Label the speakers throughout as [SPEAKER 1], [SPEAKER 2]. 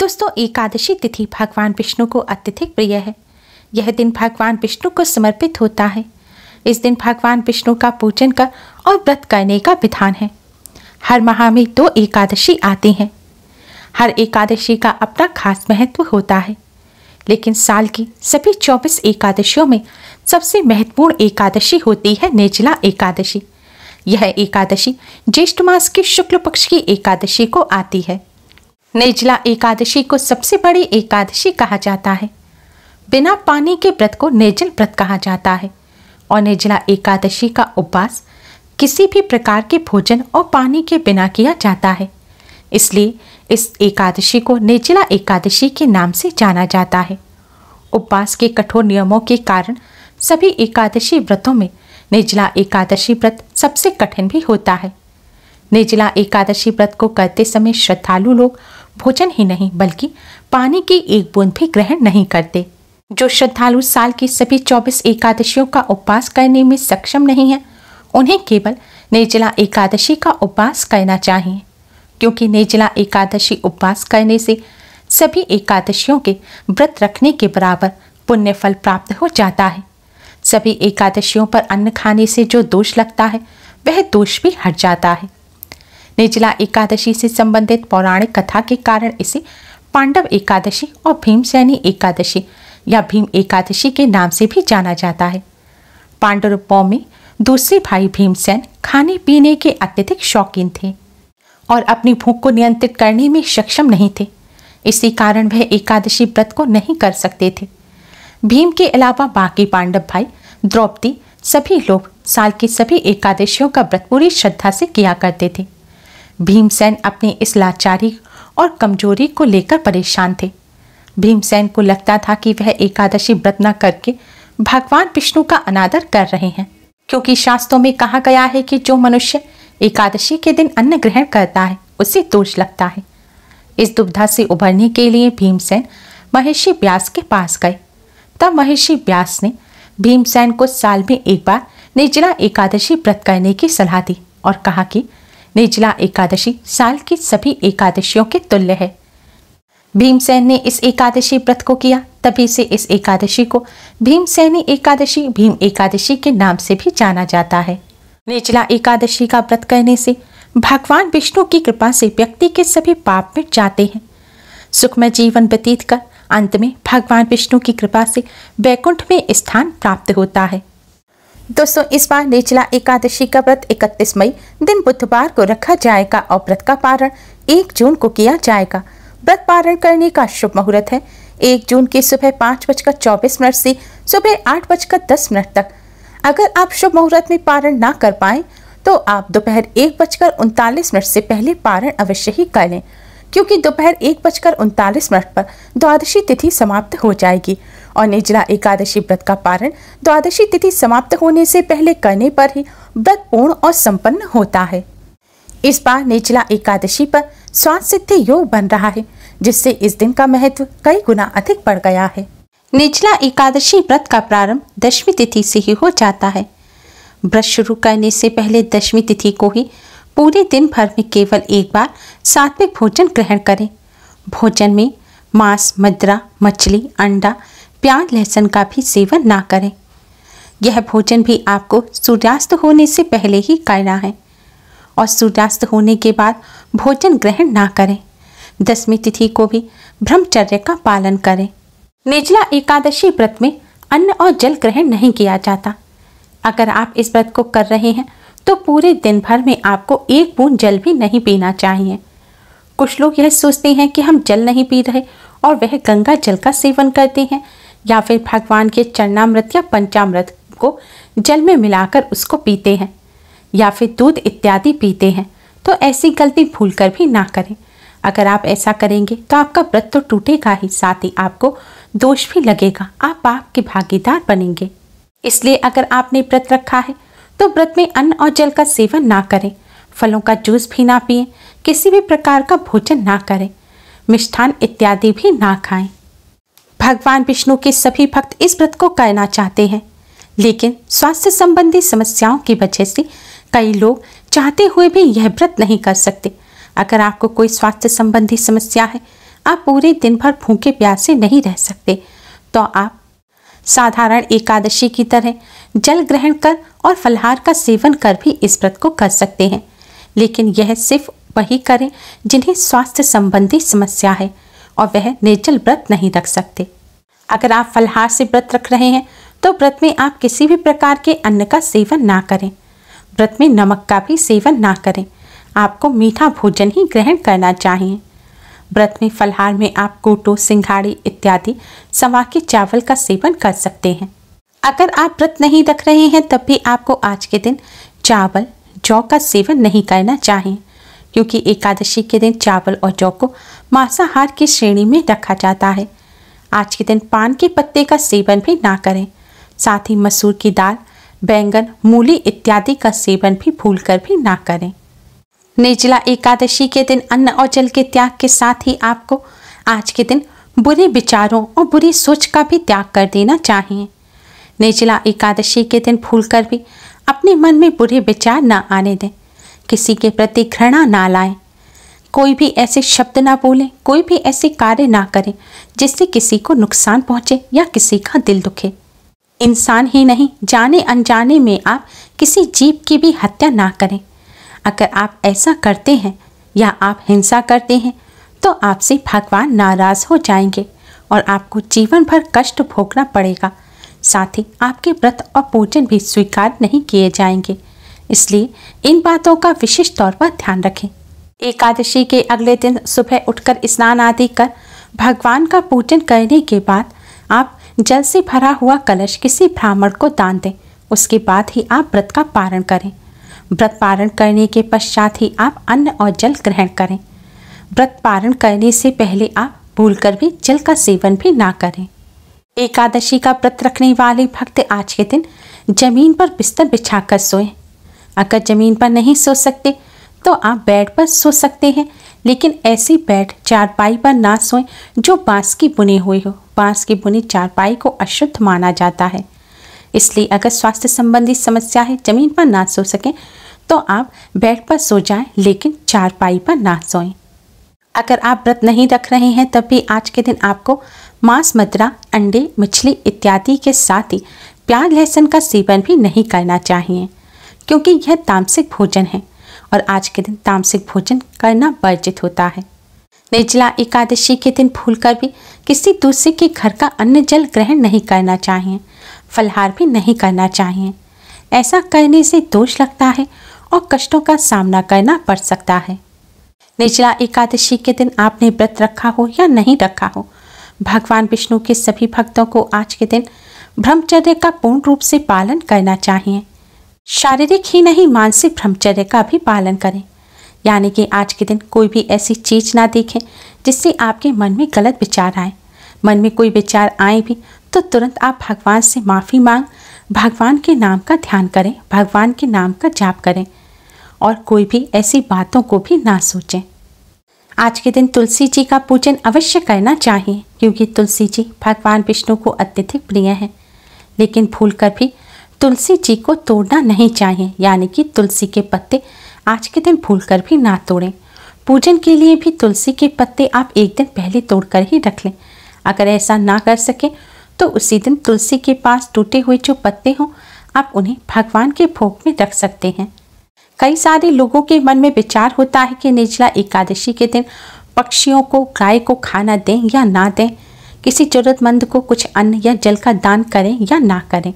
[SPEAKER 1] दोस्तों एकादशी तिथि भगवान विष्णु को अत्यधिक प्रिय है यह दिन भगवान विष्णु को समर्पित होता है इस दिन भगवान विष्णु का पूजन कर और व्रत करने का विधान है हर माह में दो एकादशी आती हैं हर एकादशी का अपना खास महत्व होता है लेकिन साल की सभी 24 एकादशियों में सबसे महत्वपूर्ण एकादशी होती है निचला एकादशी यह एकादशी ज्येष्ठ मास के शुक्ल पक्ष की एकादशी को आती है निर्जला एकादशी को सबसे बड़ी एकादशी कहा जाता है बिना पानी के व्रत को निर्जल व्रत कहा जाता है और निर्जला एकादशी का उपवास किसी भी प्रकार के भोजन और पानी के बिना किया जाता है इसलिए इस एकादशी को निर्जला एकादशी के नाम से जाना जाता है उपवास के कठोर नियमों के कारण सभी एकादशी व्रतों में निर्जला एकादशी व्रत सबसे कठिन भी होता है निर्जला एकादशी व्रत को करते समय श्रद्धालु लोग भोजन ही नहीं बल्कि पानी की एक बूंद भी ग्रहण नहीं करते जो श्रद्धालु साल की सभी 24 एकादशियों का उपवास करने में सक्षम नहीं है उन्हें केवल निर्जला एकादशी का उपवास करना चाहिए क्योंकि निर्जला एकादशी उपवास करने से सभी एकादशियों के व्रत रखने के बराबर पुण्य फल प्राप्त हो जाता है सभी एकादशियों पर अन्न खाने से जो दोष लगता है वह दोष भी हट जाता है निचला एकादशी से संबंधित पौराणिक कथा के कारण इसे पांडव एकादशी और भीमसेनी एकादशी या भीम एकादशी के नाम से भी जाना जाता है पांडुरूपों में दूसरे भाई भीमसेन खाने पीने के अत्यधिक शौकीन थे और अपनी भूख को नियंत्रित करने में सक्षम नहीं थे इसी कारण वह एकादशी व्रत को नहीं कर सकते थे भीम के अलावा बाकी पांडव भाई द्रौपदी सभी लोग साल की सभी एकादशियों का व्रत पूरी श्रद्धा से किया करते थे भीमसेन अपनी इस लाचारी और कमजोरी को लेकर परेशान थे भीमसेन को लगता था कि वह एकादशी व्रत न करके भगवान विष्णु का अनादर कर रहे हैं क्योंकि शास्त्रों में कहा गया है कि जो मनुष्य एकादशी के दिन अन्न ग्रहण करता है उसे दोष लगता है इस दुविधा से उभरने के लिए भीमसेन महर्षि व्यास के पास गए तब महर्षि व्यास ने भीमसेन को साल में एक बार निर्जला एकादशी व्रत करने की सलाह दी और कहा कि निचला एकादशी साल की सभी एकादशियों के तुल्य है भीमसेन ने इस एकादशी व्रत को किया तभी से इस एकादशी को भीमसैनी एकादशी भीम एकादशी के नाम से भी जाना जाता है निचला एकादशी का व्रत करने से भगवान विष्णु की कृपा से व्यक्ति के सभी पाप मिट जाते हैं सुखमय जीवन व्यतीत कर अंत में भगवान विष्णु की कृपा से वैकुंठ में स्थान प्राप्त होता है दोस्तों इस बार निचला एकादशी का व्रत 31 मई दिन बुधवार को रखा जाएगा और व्रत का पारण 1 जून को किया जाएगा व्रत पारण करने का शुभ मुहूर्त है 1 जून की सुबह पाँच बजकर चौबीस मिनट से सुबह आठ बजकर दस मिनट तक अगर आप शुभ मुहूर्त में पारण ना कर पाए तो आप दोपहर एक बजकर उनतालीस मिनट से पहले पारण अवश्य ही कर लें क्योंकि दोपहर एक बजकर उनतालीस मिनट पर द्वादशी तिथि समाप्त हो जाएगी और निर्जला एकादशी व्रत का पारण द्वादशी तिथि समाप्त होने से पहले करने पर ही व्रत पूर्ण और संपन्न होता है इस बार निचला एकादशी पर स्वास्थ्य सिद्धि योग बन रहा है जिससे इस दिन का महत्व कई गुना अधिक बढ़ गया है निचला एकादशी व्रत का प्रारंभ दशमी तिथि से ही हो जाता है व्रत शुरू करने से पहले दशमी तिथि को ही पूरे दिन भर में केवल एक बार सात्विक भोजन ग्रहण करें भोजन में मांस मदरा मछली अंडा प्याज लहसुन का भी सेवन ना करें यह भोजन भी आपको सूर्यास्त होने से पहले ही करना है और सूर्यास्त होने के बाद भोजन ग्रहण ना करें दसवीं तिथि को भी ब्रह्मचर्य का पालन करें निचला एकादशी व्रत में अन्न और जल ग्रहण नहीं किया जाता अगर आप इस व्रत को कर रहे हैं तो पूरे दिन भर में आपको एक बूंद जल भी नहीं पीना चाहिए कुछ लोग यह सोचते हैं कि हम जल नहीं पी रहे और वह गंगा जल का सेवन करते हैं या फिर भगवान के चरणामृत या पंचामृत को जल में मिलाकर उसको पीते हैं या फिर दूध इत्यादि पीते हैं तो ऐसी गलती भूल कर भी ना करें अगर आप ऐसा करेंगे तो आपका व्रत तो टूटेगा ही साथ ही आपको दोष भी लगेगा आप पाप के भागीदार बनेंगे इसलिए अगर आपने व्रत रखा है तो व्रत में अन्न और जल का सेवन ना करें फलों का जूस भी ना पिए किसी भी प्रकार का भोजन ना करें मिष्ठान इत्यादि भी ना खाएं भगवान विष्णु के सभी भक्त इस व्रत को करना चाहते हैं लेकिन स्वास्थ्य संबंधी समस्याओं की वजह से कई लोग चाहते हुए भी यह व्रत नहीं कर सकते अगर आपको कोई स्वास्थ्य संबंधी समस्या है आप पूरे दिन भर भूखे प्यासे नहीं रह सकते तो आप साधारण एकादशी की तरह जल ग्रहण कर और फलहार का सेवन कर भी इस व्रत को कर सकते हैं लेकिन यह सिर्फ वही करें जिन्हें स्वास्थ्य संबंधी समस्या है और वह निर्जल व्रत नहीं रख सकते अगर आप फलहार से व्रत रख रहे हैं तो व्रत में आप किसी भी प्रकार के अन्न का सेवन ना करें व्रत में नमक का भी सेवन ना करें आपको मीठा भोजन ही ग्रहण करना चाहिए व्रत में फलहार में आप कोटो सिंघाड़ी इत्यादि सवा के चावल का सेवन कर सकते हैं अगर आप व्रत नहीं रख रहे हैं तब भी आपको आज के दिन चावल जौ का सेवन नहीं करना चाहिए क्योंकि एकादशी के दिन चावल और जौ को मांसाहार की श्रेणी में रखा जाता है आज के दिन पान के पत्ते का सेवन भी ना करें साथ ही मसूर की दाल बैंगन मूली इत्यादि का सेवन भी भूलकर भी ना करें निर्जला एकादशी के दिन अन्न और जल के त्याग के साथ ही आपको आज के दिन बुरे विचारों और बुरी सोच का भी त्याग कर देना चाहिए निर्जला एकादशी के दिन भूलकर भी अपने मन में बुरे विचार ना आने दें किसी के प्रति घृणा ना लाएं कोई भी ऐसे शब्द ना बोलें कोई भी ऐसे कार्य ना करें जिससे किसी को नुकसान पहुंचे या किसी का दिल दुखे इंसान ही नहीं जाने अनजाने में आप किसी जीव की भी हत्या ना करें अगर आप ऐसा करते हैं या आप हिंसा करते हैं तो आपसे भगवान नाराज़ हो जाएंगे और आपको जीवन भर कष्ट भोगना पड़ेगा साथ ही आपके व्रत और पूजन भी स्वीकार नहीं किए जाएंगे इसलिए इन बातों का विशेष तौर पर ध्यान रखें एकादशी के अगले दिन सुबह उठकर स्नान आदि कर भगवान का पूजन करने के बाद आप जल से भरा हुआ कलश किसी ब्राह्मण को दान दें उसके बाद ही आप व्रत का पारण करें व्रत पारण करने के पश्चात ही आप अन्न और जल ग्रहण करें व्रत पारण करने से पहले आप भूल कर भी जल का सेवन भी ना करें एकादशी का व्रत रखने वाले भक्त आज के दिन जमीन पर बिस्तर बिछाकर सोएं अगर ज़मीन पर नहीं सो सकते तो आप बेड पर सो सकते हैं लेकिन ऐसी बेड चारपाई पर ना सोएं जो बांस की बुने हुए हो बांस की बुनी चारपाई को अशुद्ध माना जाता है इसलिए अगर स्वास्थ्य संबंधी समस्या है ज़मीन पर ना सो सकें तो आप बेड पर सो जाएं लेकिन चारपाई पर ना सोएं अगर आप व्रत नहीं रख रहे हैं तब भी आज के दिन आपको मांस मदरा अंडे मछली इत्यादि के साथ ही प्याज लहसुन का सेवन भी नहीं करना चाहिए क्योंकि यह तामसिक भोजन है और आज के दिन तामसिक भोजन करना वर्जित होता है निर्जला एकादशी के दिन भूल भी किसी दूसरे के घर का अन्न जल ग्रहण नहीं करना चाहिए फलहार भी नहीं करना चाहिए ऐसा करने से दोष लगता है और कष्टों का सामना करना पड़ सकता है निचला एकादशी के दिन आपने व्रत रखा हो या नहीं रखा हो भगवान विष्णु के सभी भक्तों को आज के दिन ब्रह्मचर्य का पूर्ण रूप से पालन करना चाहिए शारीरिक ही नहीं मानसिक ब्रह्मचर्य का भी पालन करें यानी कि आज के दिन कोई भी ऐसी चीज़ ना देखें जिससे आपके मन में गलत विचार आए मन में कोई विचार आए भी तो तुरंत आप भगवान से माफ़ी मांग भगवान के नाम का ध्यान करें भगवान के नाम का जाप करें और कोई भी ऐसी बातों को भी ना सोचें आज के दिन तुलसी जी का पूजन अवश्य करना चाहिए क्योंकि तुलसी जी भगवान विष्णु को अत्यधिक प्रिय हैं लेकिन भूल कर भी तुलसी जी को तोड़ना नहीं चाहिए यानी कि तुलसी के पत्ते आज के दिन भूल कर भी ना तोड़ें पूजन के लिए भी तुलसी के पत्ते आप एक दिन पहले तोड़कर ही रख लें अगर ऐसा ना कर सकें तो उसी दिन तुलसी के पास टूटे हुए जो पत्ते हों आप उन्हें भगवान के भोग में रख सकते हैं कई सारे लोगों के मन में विचार होता है कि निचला एकादशी के दिन पक्षियों को गाय को खाना दें या ना दें किसी ज़रूरतमंद को कुछ अन्न या जल का दान करें या ना करें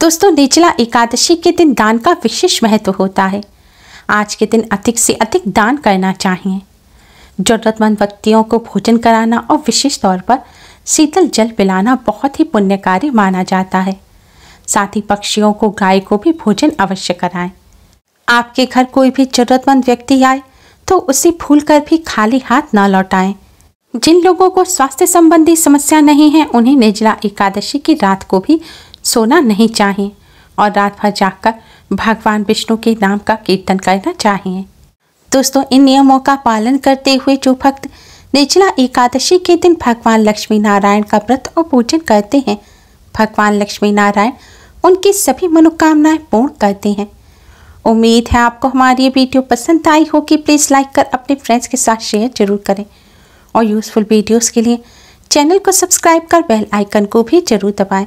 [SPEAKER 1] दोस्तों निचला एकादशी के दिन दान का विशेष महत्व होता है आज के दिन अधिक से अधिक दान करना चाहिए ज़रूरतमंद व्यक्तियों को भोजन कराना और विशेष तौर पर शीतल जल पिलाना बहुत ही पुण्य कार्य माना जाता है साथ ही पक्षियों को गाय को भी भोजन अवश्य कराएं आपके घर कोई भी ज़रूरतमंद व्यक्ति आए तो उसे भूल कर भी खाली हाथ न लौटाएं जिन लोगों को स्वास्थ्य संबंधी समस्या नहीं है उन्हें निर्जला एकादशी की रात को भी सोना नहीं चाहिए और रात भर जाकर भगवान विष्णु के नाम का कीर्तन करना चाहिए दोस्तों इन नियमों का पालन करते हुए जो भक्त निचला एकादशी के दिन भगवान लक्ष्मी नारायण का व्रत और पूजन करते हैं भगवान लक्ष्मी नारायण उनकी सभी मनोकामनाएं पूर्ण करते हैं उम्मीद है आपको हमारी ये वीडियो पसंद आई होगी प्लीज़ लाइक कर अपने फ्रेंड्स के साथ शेयर जरूर करें और यूज़फुल वीडियोस के लिए चैनल को सब्सक्राइब कर बेल आइकन को भी जरूर दबाएं